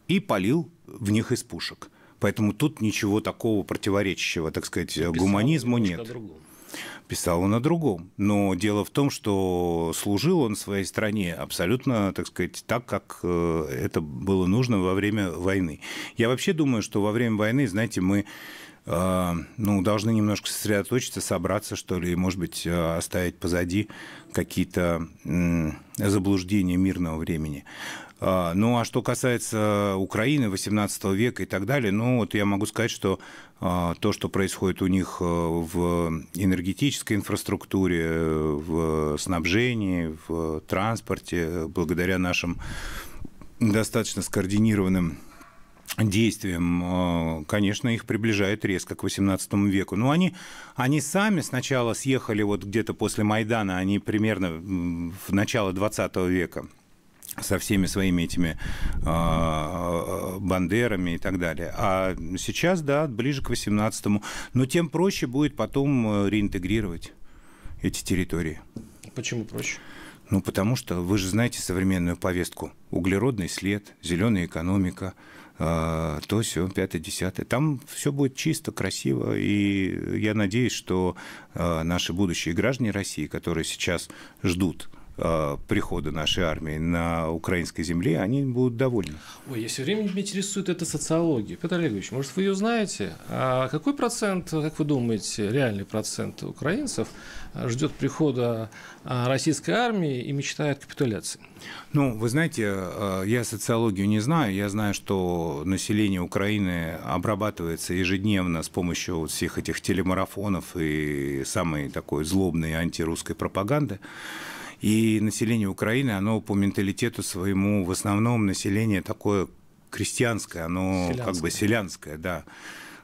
и палил в них из пушек. Поэтому тут ничего такого противоречащего, так сказать, гуманизму нет. Другому писал он о другом. Но дело в том, что служил он своей стране абсолютно, так сказать, так, как э, это было нужно во время войны. Я вообще думаю, что во время войны, знаете, мы э, ну, должны немножко сосредоточиться, собраться, что ли, и, может быть, э, оставить позади какие-то заблуждения мирного времени. Ну, а что касается Украины 18 века и так далее, ну, вот я могу сказать, что а, то, что происходит у них э, в энергетической инфраструктуре, э, в снабжении, в транспорте, благодаря нашим достаточно скоординированным действиям, э, конечно, их приближает резко к XVIII веку. Но ну, они, они сами сначала съехали вот где-то после Майдана, они примерно в начало XX века – со всеми своими этими э, бандерами и так далее. А сейчас, да, ближе к 18-му. Но тем проще будет потом э, реинтегрировать эти территории. Почему проще? Ну, потому что вы же знаете современную повестку. Углеродный след, зеленая экономика, э, то все, пятое, десятое. Там все будет чисто, красиво. И я надеюсь, что э, наши будущие граждане России, которые сейчас ждут Э, прихода нашей армии на украинской земле, они будут довольны.
Ой, я все время меня интересует эта социология. Петр Олегович, может, вы ее знаете? А какой процент, как вы думаете, реальный процент украинцев ждет прихода а, российской армии и мечтает о капитуляции?
Ну, вы знаете, э, я социологию не знаю. Я знаю, что население Украины обрабатывается ежедневно с помощью вот всех этих телемарафонов и самой такой злобной антирусской пропаганды. И население Украины, оно по менталитету своему, в основном население такое крестьянское, оно селянское. как бы селянское, да.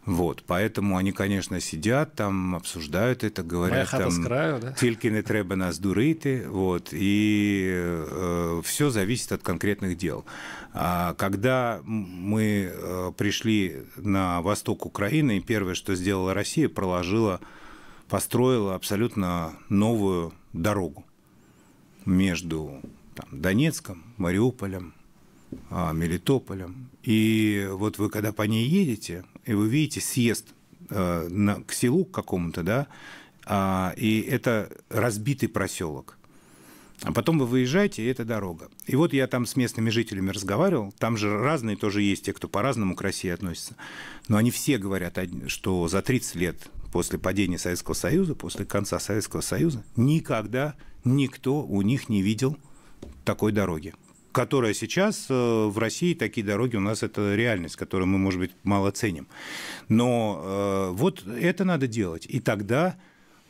Вот, поэтому они, конечно, сидят там, обсуждают это, говорят там, краю, не треба нас дурити, вот, и э, все зависит от конкретных дел. А, когда мы э, пришли на восток Украины, и первое, что сделала Россия, проложила, построила абсолютно новую дорогу между там, Донецком, Мариуполем, а, Мелитополем. И вот вы когда по ней едете, и вы видите съезд э, на, к селу какому-то, да, а, и это разбитый проселок. А потом вы выезжаете, и это дорога. И вот я там с местными жителями разговаривал, там же разные тоже есть те, кто по-разному к России относится. Но они все говорят, что за 30 лет после падения Советского Союза, после конца Советского Союза, никогда Никто у них не видел такой дороги которая сейчас э, в России такие дороги у нас это реальность, которую мы, может быть, мало ценим. Но э, вот это надо делать, и тогда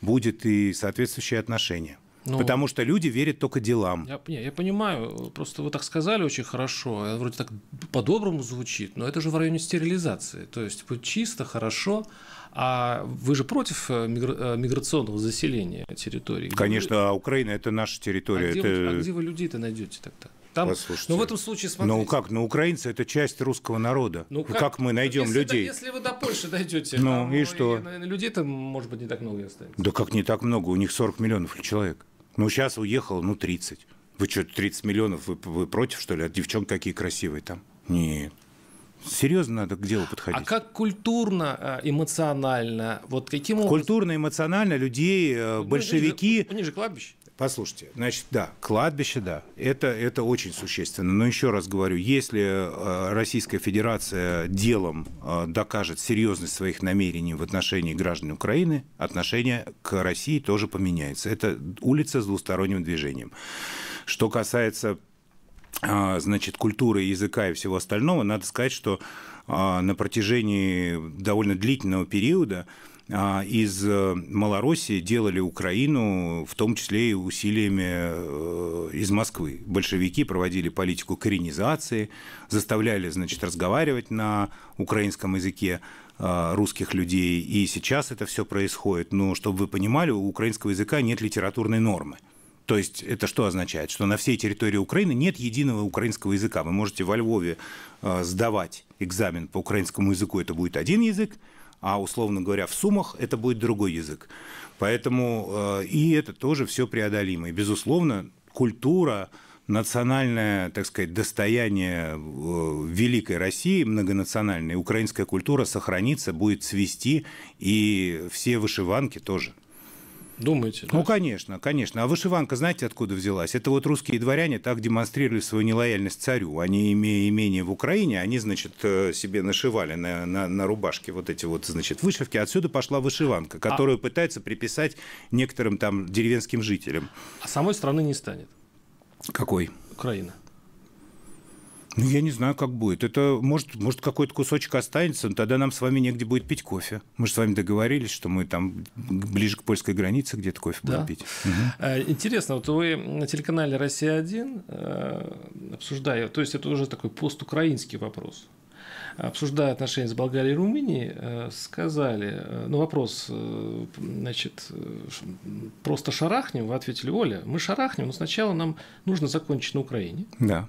будет и соответствующее отношение. Ну, Потому что люди верят только делам. Я,
не, я понимаю, просто вы так сказали очень хорошо, это а вроде так по-доброму звучит, но это же в районе стерилизации. То есть чисто, хорошо, а вы же против э, э, миграционного заселения территории? Конечно, а Украина это наша территория. А где, это... а где вы людей-то
найдете тогда? Там, Послушайте, но ну, в этом случае ну смотрите. Ну как, ну украинцы это часть русского народа. Ну, ну как, как мы найдем если людей? Это, если
вы до Польши дойдете, ну там, и что? Людей там может быть не так много останется.
Да как не так много? У них 40 миллионов человек. Ну сейчас уехало, ну 30. Вы что, 30 миллионов, вы, вы против что ли? А девчонки какие красивые там? Нет. Серьезно надо к делу подходить.
А как культурно, э, эмоционально? Вот каким образом? Культурно, эмоционально людей ну, большевики... У них же кладбище.
Послушайте, значит, да, кладбище, да, это, это очень существенно. Но еще раз говорю, если э, Российская Федерация делом докажет серьезность своих намерений в отношении граждан Украины, отношение к России тоже поменяется. Это улица с двусторонним движением. Что касается а, значит, культуры, языка и всего остального, надо сказать, что а, на протяжении довольно длительного периода а, из э, Малороссии делали Украину, в том числе и усилиями э, из Москвы. Большевики проводили политику коренизации, заставляли, значит, разговаривать на украинском языке русских людей. И сейчас это все происходит. Но, чтобы вы понимали, у украинского языка нет литературной нормы. То есть это что означает? Что на всей территории Украины нет единого украинского языка. Вы можете во Львове э, сдавать экзамен по украинскому языку, это будет один язык, а условно говоря, в Сумах это будет другой язык. Поэтому э, и это тоже все преодолимо. И, безусловно, культура, национальное, так сказать, достояние э, великой России, многонациональной, украинская культура сохранится, будет цвести, и все вышиванки тоже. Думаете? Да? Ну, конечно, конечно. А вышиванка, знаете, откуда взялась? Это вот русские дворяне так демонстрировали свою нелояльность царю. Они, имея имение в Украине, они, значит, э, себе нашивали на, на, на рубашке вот эти вот, значит, вышивки. Отсюда пошла вышиванка, а которую а... пытаются приписать некоторым там деревенским жителям.
А самой страны не станет? Какой? Украина.
Ну, я не знаю, как будет. Это, может, может какой-то кусочек останется, но тогда нам с вами негде будет пить кофе. Мы же с вами договорились, что мы там ближе к польской границе где-то кофе да. будем пить. Угу.
Интересно, вот вы на телеканале «Россия-1» э, обсуждая, то есть это уже такой постукраинский вопрос, обсуждая отношения с Болгарией и Румынией, э, сказали, ну вопрос, значит, просто шарахнем, вы ответили, Оля, мы шарахнем, но сначала нам нужно закончить на Украине. Да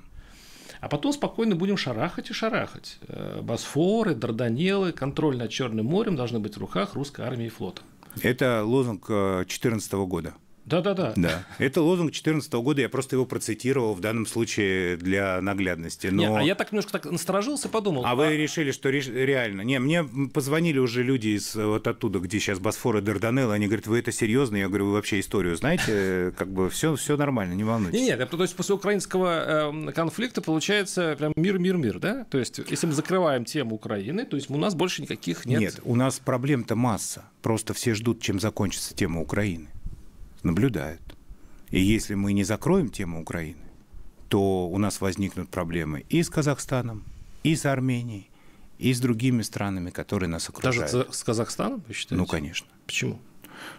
а потом спокойно будем шарахать и шарахать. Э, Босфоры, Дарданеллы, контроль над Черным морем должны быть в руках русской армии и флота.
Это лозунг 2014 э, года. Да-да-да. Да. Это лозунг 2014 года, я просто его процитировал в данном случае для наглядности. Но... Не, а я
так немножко так насторожился, подумал. А, а... вы
решили, что ре... реально? Не, мне позвонили уже люди из вот оттуда, где сейчас Босфор и Дарданеллы, они говорят, вы это серьезно? Я говорю, вы вообще историю знаете? (laughs) Как бы все, все нормально, не волнуйтесь.
Нет, нет, то есть после украинского эм, конфликта получается прям мир-мир-мир, да? То есть если мы закрываем тему Украины, то есть у нас больше никаких нет... Нет, у нас проблем-то
масса. Просто все ждут, чем закончится тема Украины наблюдают. И если мы не закроем тему Украины, то у нас возникнут проблемы и с Казахстаном, и с Арменией, и с другими странами, которые нас окружают. Даже
с Казахстаном,
вы считаете? Ну, конечно. Почему?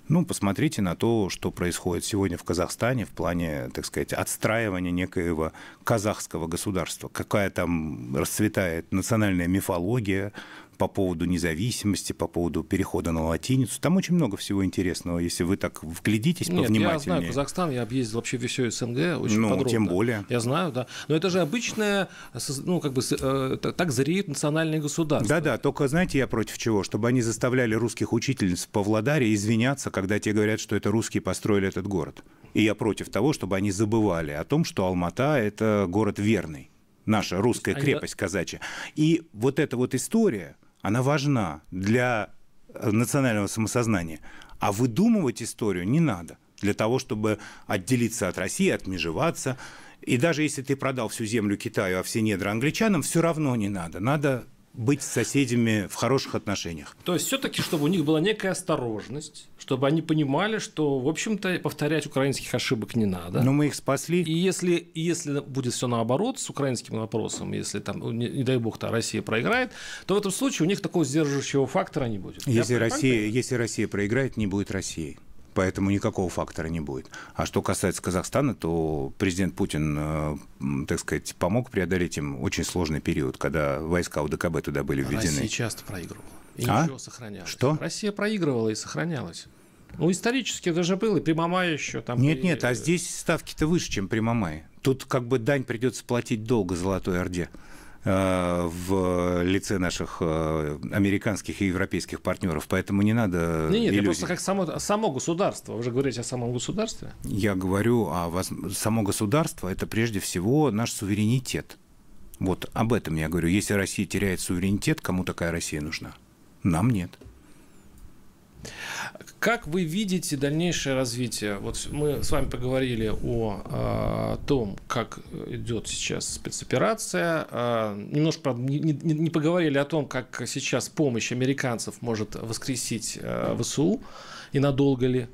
Ну, посмотрите на то, что происходит сегодня в Казахстане в плане, так сказать, отстраивания некоего казахского государства. Какая там расцветает национальная мифология, по поводу независимости, по поводу перехода на латиницу. Там очень много всего интересного, если вы так вглядитесь Нет, повнимательнее. я знаю
Казахстан, я объездил вообще весь СНГ очень ну, подробно. тем более. Я знаю, да. Но это же обычное, э, ну, как бы, э, так зреют национальные
государства. Да-да, только знаете, я против чего? Чтобы они заставляли русских учительниц в Павлодаре извиняться, когда те говорят, что это русские построили этот город. И я против того, чтобы они забывали о том, что Алмата – это город верный наша русская а крепость казачья. И вот эта вот история – она важна для э, национального самосознания. А выдумывать историю не надо для того, чтобы отделиться от России, отмежеваться. И даже если ты продал всю землю Китаю, а все недра англичанам, все равно не надо. Надо быть с соседями в хороших отношениях.
То есть все-таки, чтобы у них была некая осторожность, чтобы они понимали, что, в общем-то, повторять украинских ошибок не надо. Но мы их спасли. И если, если будет все наоборот с украинским вопросом, если там, ну, не, не дай бог-то, Россия проиграет, то в этом случае у них такого сдерживающего фактора не будет. Если, Я Россия, если Россия проиграет, не будет России
поэтому никакого фактора не будет. А что касается Казахстана, то президент Путин, э, так сказать, помог преодолеть им очень сложный период, когда войска УДКБ туда были введены. Россия
часто проигрывала. И а? ничего сохранялось. Что? Россия проигрывала и сохранялась. Ну, исторически даже был, и при Мамае еще там. Нет, при... нет, а э, здесь ставки-то выше, чем при Мамае. Тут
как бы дань придется платить долго Золотой Орде. Э, в лице наших э, американских и европейских партнеров, поэтому не надо. Нет, нет это просто
как само, само государство. Вы же говорите о самом государстве.
Я говорю о вас, само государство это прежде всего наш суверенитет. Вот об этом я говорю. Если Россия теряет суверенитет, кому такая Россия нужна? Нам нет.
Как вы видите дальнейшее развитие? Вот мы с вами поговорили о, о а, том, как идет сейчас спецоперация. А, немножко правда, не, не, не поговорили о том, как сейчас помощь американцев может воскресить а, ВСУ и надолго ли.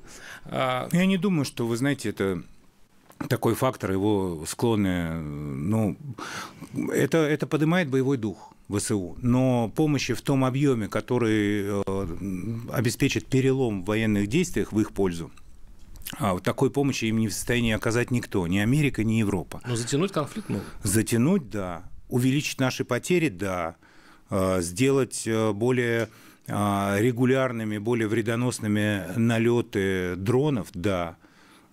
Я не думаю, что, вы знаете, это такой фактор, его
склонны, ну, это, это поднимает боевой дух. ВСУ, но помощи в том объеме, который э, обеспечит перелом в военных действиях в их пользу, а вот такой помощи им не в состоянии оказать никто, ни Америка, ни Европа.
Но затянуть конфликт могут.
Затянуть, да. Увеличить наши потери, да. Э, сделать э, более регулярными, более вредоносными налеты дронов, да.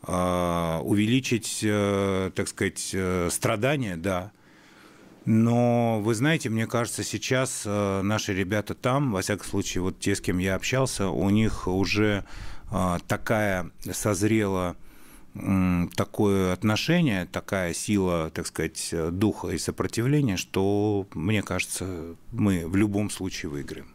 Увеличить, так сказать, страдания, да. Но, вы знаете, мне кажется, сейчас э, наши ребята там, во всяком случае, вот те, с кем я общался, у них уже э, такая созрела такое отношение, такая сила, так сказать, духа и сопротивления, что, мне кажется, мы в любом случае выиграем.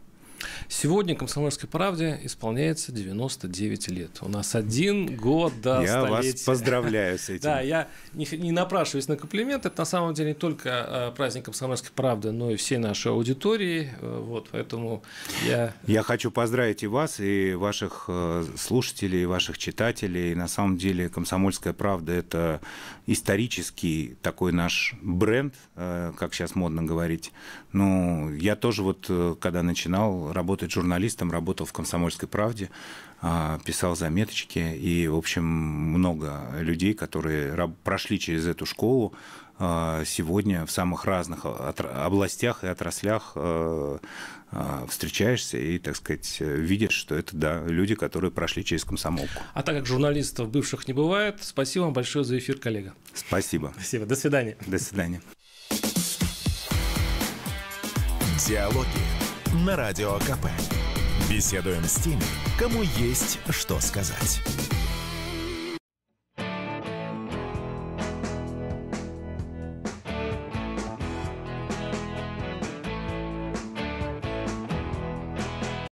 Сегодня «Комсомольской правде» исполняется 99 лет. У нас один год до Я столетия. вас поздравляю с (laughs) этим. Да, я не, не напрашиваюсь на комплимент. Это на самом деле не только э, праздник «Комсомольской правды», но и всей нашей аудитории. Э, вот, поэтому я...
Я хочу поздравить и вас, и ваших э, слушателей, и ваших читателей. На самом деле «Комсомольская правда» – это исторический такой наш бренд, как сейчас модно говорить, ну, я тоже вот, э, когда начинал работать журналистом, работал в «Комсомольской правде», а, писал заметочки, и, в общем, много людей, которые прошли через эту школу, а, сегодня в самых разных областях и отраслях э, а, встречаешься и, так сказать, видишь, что это, да, люди, которые прошли через комсомолку.
А так как журналистов бывших не бывает, спасибо вам большое за эфир, коллега.
Спасибо.
Спасибо. До свидания. До свидания. Диалоги
на Радио КП. Беседуем с теми, кому есть что
сказать.